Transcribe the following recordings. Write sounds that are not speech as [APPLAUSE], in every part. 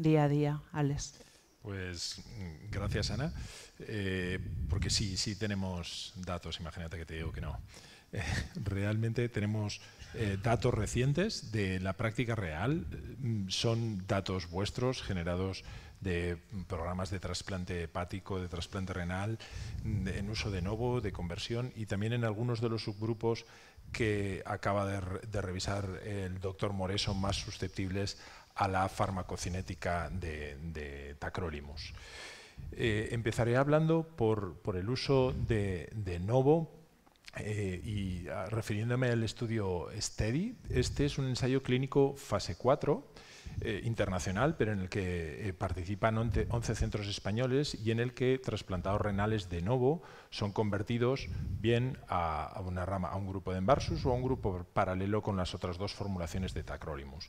día a día, Alex. Pues mm, gracias, Ana, eh, porque sí, sí tenemos datos, imagínate que te digo que no. Eh, [LAUGHS] realmente tenemos eh, datos recientes de la práctica real, mm, son datos vuestros generados de programas de trasplante hepático, de trasplante renal, mm, en uso de novo, de conversión y también en algunos de los subgrupos que acaba de, revisar el doctor son más susceptibles a la farmacocinética de, de Tacrolimus. Eh, empezaré hablando por, el uso de, Novo eh, y ah, refiriéndome al estudio STEDI. Este es un ensayo clínico fase 4 eh, internacional, pero en el que eh, participan 11 centros españoles y en el que trasplantados renales de novo son convertidos bien a, una rama, a un grupo de envarsus o a un grupo paralelo con las otras dos formulaciones de Tacrolimus.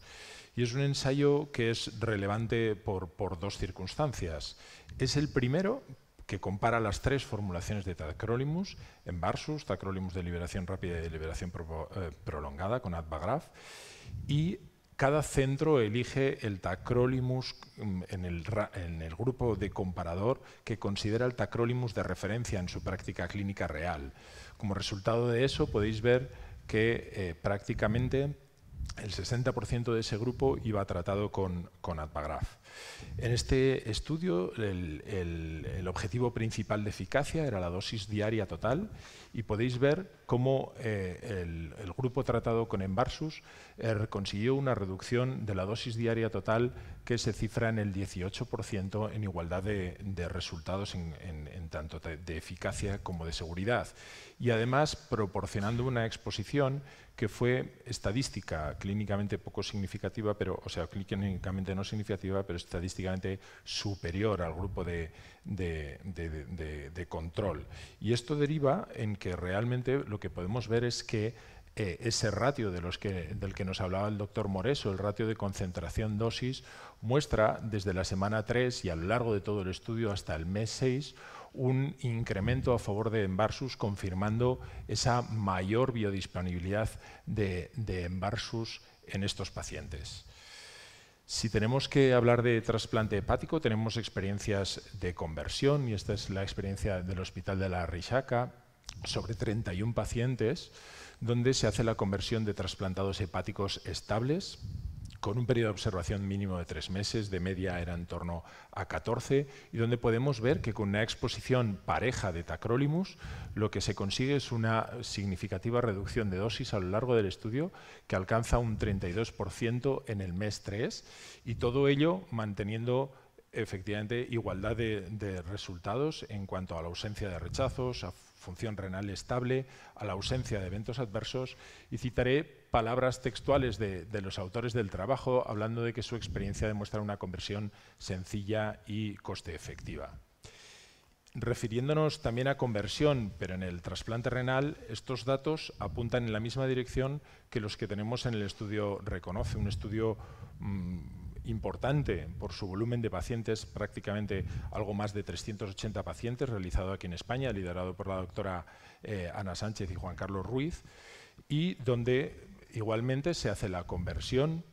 Y es un ensayo que es relevante por, dos circunstancias. Es el primero que compara las tres formulaciones de tacrolimus, envarsus tacrolimus de liberación rápida y de liberación eh, prolongada con Advagraf, y cada centro elige el tacrolimus mm, en el, grupo de comparador que considera el tacrolimus de referencia en su práctica clínica real. Como resultado de eso podéis ver que eh, prácticamente el 60% de ese grupo iba tratado con, con en este estudio el, objetivo principal de eficacia era la dosis diaria total y podéis ver cómo eh, el, grupo tratado con Embarsus eh, consiguió una reducción de la dosis diaria total que se cifra en el 18% en igualdad de, resultados en, tanto de eficacia como de seguridad y además proporcionando una exposición que fue estadística, clínicamente poco significativa, pero, o sea, clínicamente no significativa, pero estadísticamente superior al grupo de, control. Y esto deriva en que realmente lo que podemos ver es que eh, ese ratio de los del que nos hablaba el doctor Moreso, el ratio de concentración-dosis, muestra desde la semana 3 y a lo largo de todo el estudio hasta el mes 6 un incremento a favor de Embarsus confirmando esa mayor biodisponibilidad de, de en estos pacientes. Si tenemos que hablar de trasplante hepático, tenemos experiencias de conversión, y esta es la experiencia del Hospital de la Rishaka, sobre 31 pacientes, donde se hace la conversión de trasplantados hepáticos estables con un periodo de observación mínimo de tres meses, de media era en torno a 14, y donde podemos ver que con una exposición pareja de Tacrolimus lo que se consigue es una significativa reducción de dosis a lo largo del estudio que alcanza un 32% en el mes 3, y todo ello manteniendo efectivamente igualdad de, resultados en cuanto a la ausencia de rechazos, a función renal estable, a la ausencia de eventos adversos y citaré palabras textuales de, los autores del trabajo hablando de que su experiencia demuestra una conversión sencilla y coste efectiva. Refiriéndonos también a conversión, pero en el trasplante renal, estos datos apuntan en la misma dirección que los que tenemos en el estudio Reconoce, un estudio mm, importante por su volumen de pacientes, prácticamente algo más de 380 pacientes, realizado aquí en España, liderado por la doctora eh, Ana Sánchez y Juan Carlos Ruiz, y donde igualmente se hace la conversión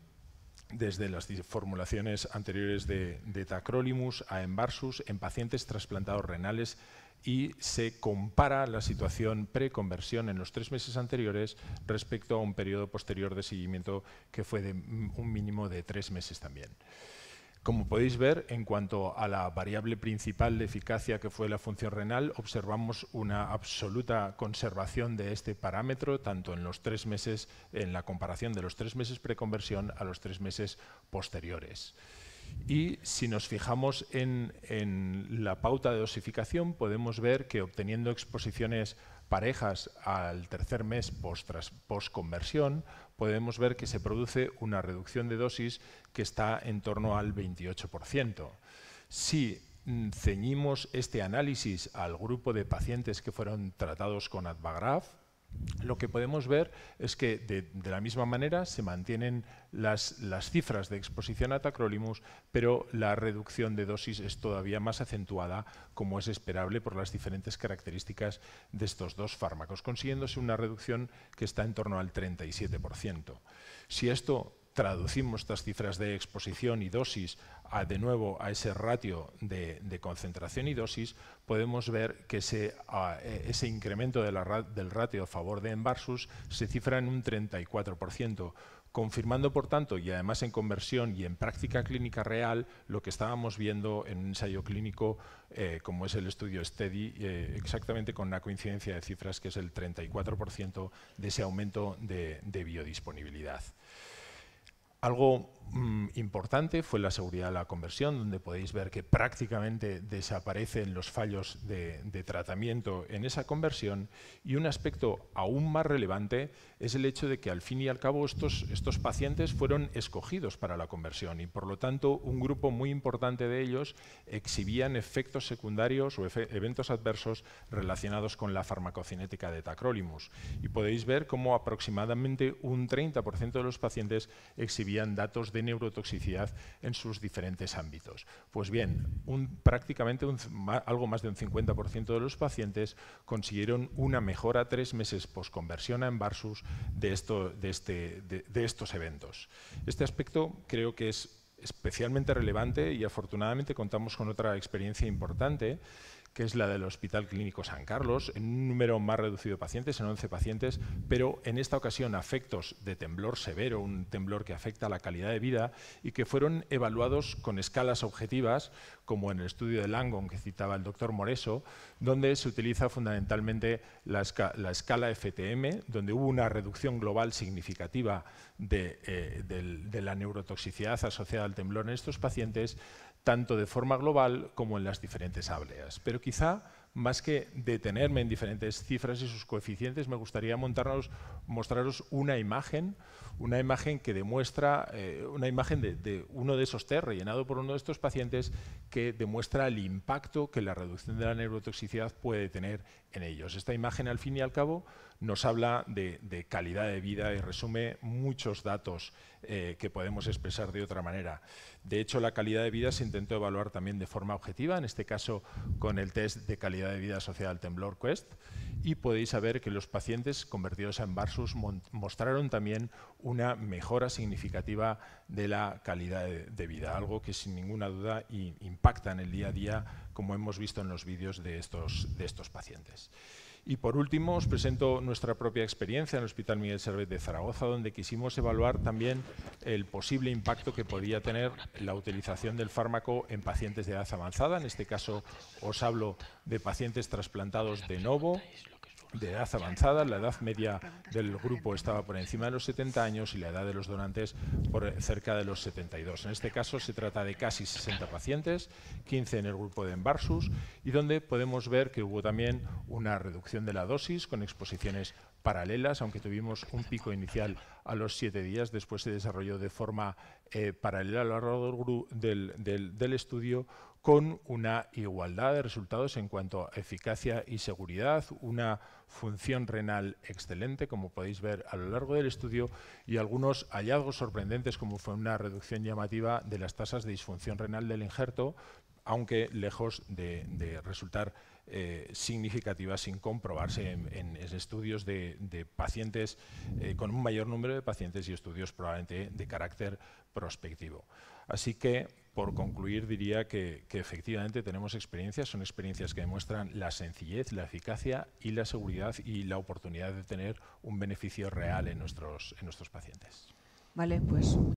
desde las formulaciones anteriores de, de Tacrolimus a Embarsus en pacientes trasplantados renales y se compara la situación preconversión en los tres meses anteriores respecto a un periodo posterior de seguimiento que fue de un mínimo de tres meses también. Como podéis ver, en cuanto a la variable principal de eficacia que fue la función renal, observamos una absoluta conservación de este parámetro, tanto en los tres meses, en la comparación de los tres meses preconversión a los tres meses posteriores. Y si nos fijamos en, la pauta de dosificación, podemos ver que obteniendo exposiciones parejas al tercer mes post, post, conversión, podemos ver que se produce una reducción de dosis que está en torno al 28%. Si mm, ceñimos este análisis al grupo de pacientes que fueron tratados con Advagraf, lo que podemos ver es que de, la misma manera se mantienen las, las, cifras de exposición a Tacrolimus, pero la reducción de dosis es todavía más acentuada, como es esperable por las diferentes características de estos dos fármacos, consiguiéndose una reducción que está en torno al 37%. Si esto traducimos estas cifras de exposición y dosis a, de nuevo a ese ratio de, concentración y dosis, podemos ver que ese, e, incremento del ratio a favor de Envarsus se cifra en un 34%, confirmando por tanto, y además en conversión y en práctica clínica real, lo que estábamos viendo en un ensayo clínico eh, como es el estudio STEDI, eh, exactamente con una coincidencia de cifras que es el 34% de ese aumento de biodisponibilidad. Algo mm, importante fue la seguridad de la conversión, donde podéis ver que prácticamente desaparecen los fallos de, tratamiento en esa conversión. Y un aspecto aún más relevante es el hecho de que al fin y al cabo estos, pacientes fueron escogidos para la conversión y por lo tanto un grupo muy importante de ellos exhibían efectos secundarios o eventos adversos relacionados con la farmacocinética de Tacrolimus. Y podéis ver cómo aproximadamente un 30% de los pacientes exhibían recibían datos de neurotoxicidad en sus diferentes ámbitos. Pues bien, un, prácticamente algo más de un 50% de los pacientes consiguieron una mejora tres meses posconversión a Envarsus de, esto, de, este, de estos eventos. Este aspecto creo que es especialmente relevante y afortunadamente contamos con otra experiencia importante que es la del Hospital Clínico San Carlos, en un número más reducido de pacientes, en 11 pacientes, pero en esta ocasión afectos de temblor severo, un temblor que afecta la calidad de vida y que fueron evaluados con escalas objetivas, como en el estudio de Langon que citaba el doctor Moreso, donde se utiliza fundamentalmente la, escala FTM, donde hubo una reducción global significativa eh, de, la neurotoxicidad asociada al temblor en estos pacientes, tanto de forma global como en las diferentes áreas. Pero quizá más que detenerme en diferentes cifras y sus coeficientes, me gustaría mostraros una imagen, una imagen que demuestra, eh, una imagen de, uno de esos test rellenado por uno de estos pacientes que demuestra el impacto que la reducción de la neurotoxicidad puede tener en ellos. Esta imagen, al fin y al cabo, nos habla de, calidad de vida y resume muchos datos eh, que podemos expresar de otra manera. De hecho, la calidad de vida se intentó evaluar también de forma objetiva, en este caso con el test de calidad de vida social temblor Quest y podéis saber que los pacientes convertidos en Varsus mostraron también una mejora significativa de la calidad de vida, algo que sin ninguna duda impacta en el día a día, como hemos visto en los vídeos de estos, de estos pacientes. Y por último, os presento nuestra propia experiencia en el Hospital Miguel Servet de Zaragoza, donde quisimos evaluar también el posible impacto que podría tener la utilización del fármaco en pacientes de edad avanzada. En este caso os hablo de pacientes trasplantados de novo de edad avanzada, la edad media del grupo estaba por encima de los 70 años y la edad de los donantes por cerca de los 72. En este caso se trata de casi 60 pacientes, 15 en el grupo de Embarsus, y donde podemos ver que hubo también una reducción de la dosis con exposiciones paralelas, aunque tuvimos un pico inicial a los siete días, después se desarrolló de forma eh, paralela a lo largo del estudio con una igualdad de resultados en cuanto a eficacia y seguridad, una función renal excelente, como podéis ver a lo largo del estudio, y algunos hallazgos sorprendentes, como fue una reducción llamativa de las tasas de disfunción renal del injerto, aunque lejos de, resultar eh, significativa sin comprobarse en, estudios de, pacientes, eh, con un mayor número de pacientes y estudios probablemente de carácter prospectivo. Así que por concluir, diría que, efectivamente tenemos experiencias, son experiencias que demuestran la sencillez, la eficacia y la seguridad y la oportunidad de tener un beneficio real en nuestros, en nuestros pacientes. Vale, pues.